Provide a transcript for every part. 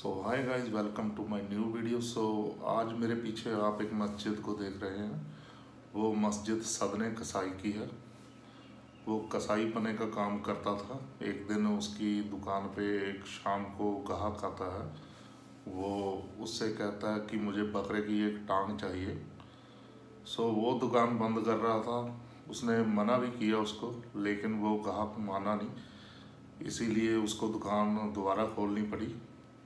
so hi guys welcome to my new video so आज मेरे पीछे आप एक मस्जिद को देख रहे हैं वो मस्जिद सदने कसाई की है वो कसाई पने का काम करता था एक दिन उसकी दुकान पे एक शाम को ग्राहक आता है वो उससे कहता है कि मुझे बकरे की एक टांग चाहिए सो वो दुकान बंद कर रहा था उसने मना भी किया उसको लेकिन वो गाहक माना नहीं इसीलिए उसको दुकान दोबारा खोलनी पड़ी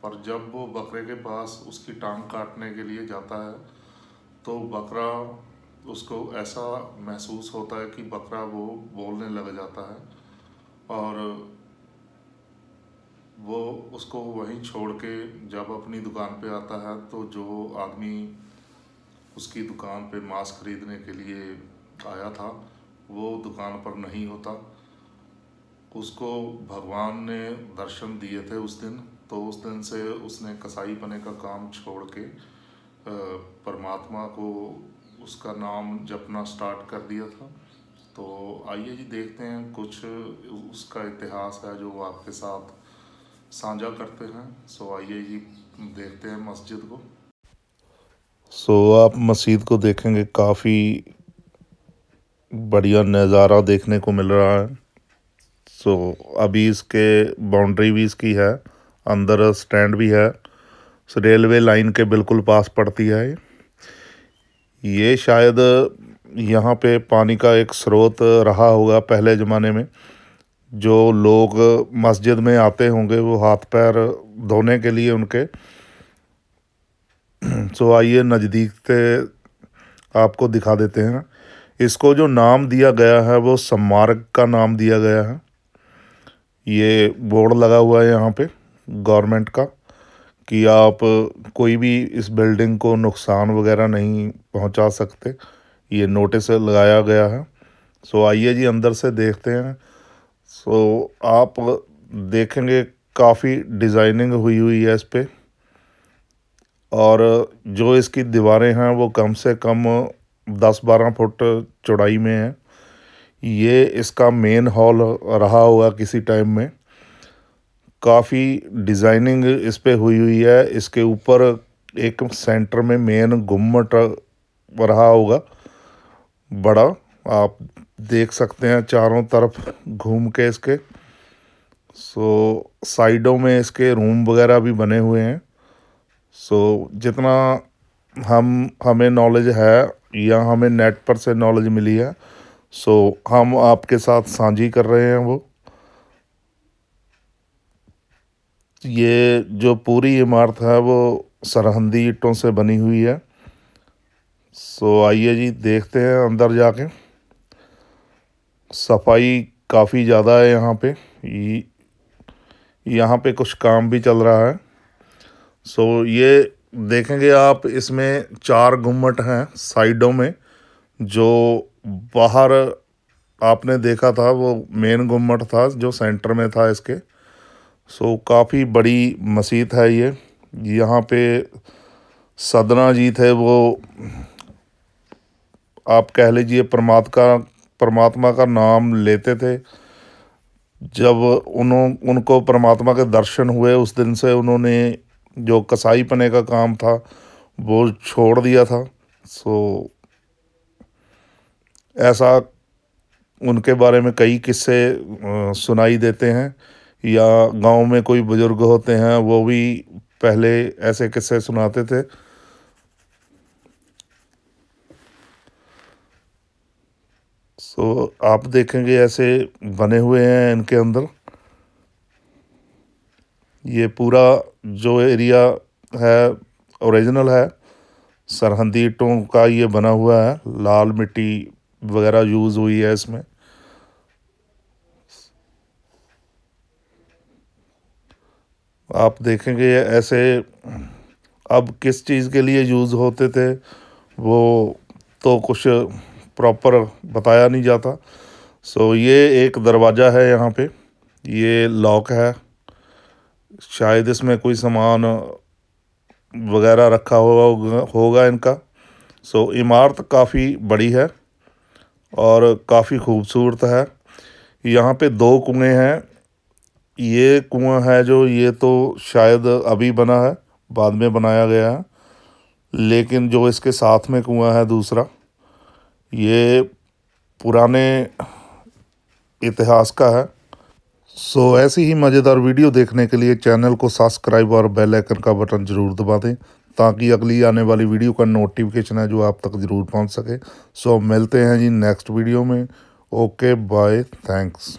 और जब वो बकरे के पास उसकी टांग काटने के लिए जाता है तो बकरा उसको ऐसा महसूस होता है कि बकरा वो बोलने लग जाता है और वो उसको वहीं छोड़ के जब अपनी दुकान पे आता है तो जो आदमी उसकी दुकान पे मांस खरीदने के लिए आया था वो दुकान पर नहीं होता उसको भगवान ने दर्शन दिए थे उस दिन तो उस दिन से उसने कसाई बने का काम छोड़ के परमात्मा को उसका नाम जपना स्टार्ट कर दिया था तो आइए जी देखते हैं कुछ उसका इतिहास है जो आपके साथ साझा करते हैं सो आइए जी देखते हैं मस्जिद को सो आप मस्जिद को देखेंगे काफ़ी बढ़िया नज़ारा देखने को मिल रहा है सो अभी इसके बाउंड्री भी इसकी है अंदर स्टैंड भी है रेलवे लाइन के बिल्कुल पास पड़ती है ये शायद यहाँ पे पानी का एक स्रोत रहा होगा पहले ज़माने में जो लोग मस्जिद में आते होंगे वो हाथ पैर धोने के लिए उनके सो आइए नज़दीक से आपको दिखा देते हैं इसको जो नाम दिया गया है वो सम्मार्ग का नाम दिया गया है ये बोर्ड लगा हुआ है यहाँ पे गवर्नमेंट का कि आप कोई भी इस बिल्डिंग को नुकसान वगैरह नहीं पहुंचा सकते ये नोटिस लगाया गया है सो आइए जी अंदर से देखते हैं सो आप देखेंगे काफ़ी डिज़ाइनिंग हुई हुई है इस पर और जो इसकी दीवारें हैं वो कम से कम दस बारह फुट चौड़ाई में है ये इसका मेन हॉल रहा होगा किसी टाइम में काफ़ी डिज़ाइनिंग इस पर हुई हुई है इसके ऊपर एक सेंटर में मेन गुम्मट रहा होगा बड़ा आप देख सकते हैं चारों तरफ घूम के इसके सो साइडों में इसके रूम वगैरह भी बने हुए हैं सो जितना हम हमें नॉलेज है या हमें नेट पर से नॉलेज मिली है सो हम आपके साथ साझी कर रहे हैं वो ये जो पूरी इमारत है वो सरहंदी ईटों से बनी हुई है सो आइए जी देखते हैं अंदर जाके सफाई काफ़ी ज़्यादा है यहाँ पे यहाँ पे कुछ काम भी चल रहा है सो ये देखेंगे आप इसमें चार घुमट हैं साइडों में जो बाहर आपने देखा था वो मेन घुमट था जो सेंटर में था इसके सो काफ़ी बड़ी मस्जिद है ये यहाँ पे सदना जी थे वो आप कह लीजिए परमात्मा परमात्मा का नाम लेते थे जब उन्हों उनको परमात्मा के दर्शन हुए उस दिन से उन्होंने जो कसाई पने का काम था वो छोड़ दिया था सो ऐसा उनके बारे में कई किस्से सुनाई देते हैं या गांव में कोई बुज़ुर्ग होते हैं वो भी पहले ऐसे किस्से सुनाते थे सो so, आप देखेंगे ऐसे बने हुए हैं इनके अंदर ये पूरा जो एरिया है ओरिजिनल है सरहदी ईटों का ये बना हुआ है लाल मिट्टी वगैरह यूज़ हुई है इसमें आप देखेंगे ऐसे अब किस चीज़ के लिए यूज़ होते थे वो तो कुछ प्रॉपर बताया नहीं जाता सो ये एक दरवाज़ा है यहाँ पे ये लॉक है शायद इसमें कोई सामान वगैरह रखा होगा होगा इनका सो इमारत काफ़ी बड़ी है और काफ़ी खूबसूरत है यहाँ पे दो कुएँ हैं ये कुआं है जो ये तो शायद अभी बना है बाद में बनाया गया है लेकिन जो इसके साथ में कुआं है दूसरा ये पुराने इतिहास का है सो so, ऐसी ही मज़ेदार वीडियो देखने के लिए चैनल को सब्सक्राइब और बेल आइकन का बटन ज़रूर दबा दें ताकि अगली आने वाली वीडियो का नोटिफिकेशन है जो आप तक ज़रूर पहुंच सके सो so, मिलते हैं जी नेक्स्ट वीडियो में ओके बाय थैंक्स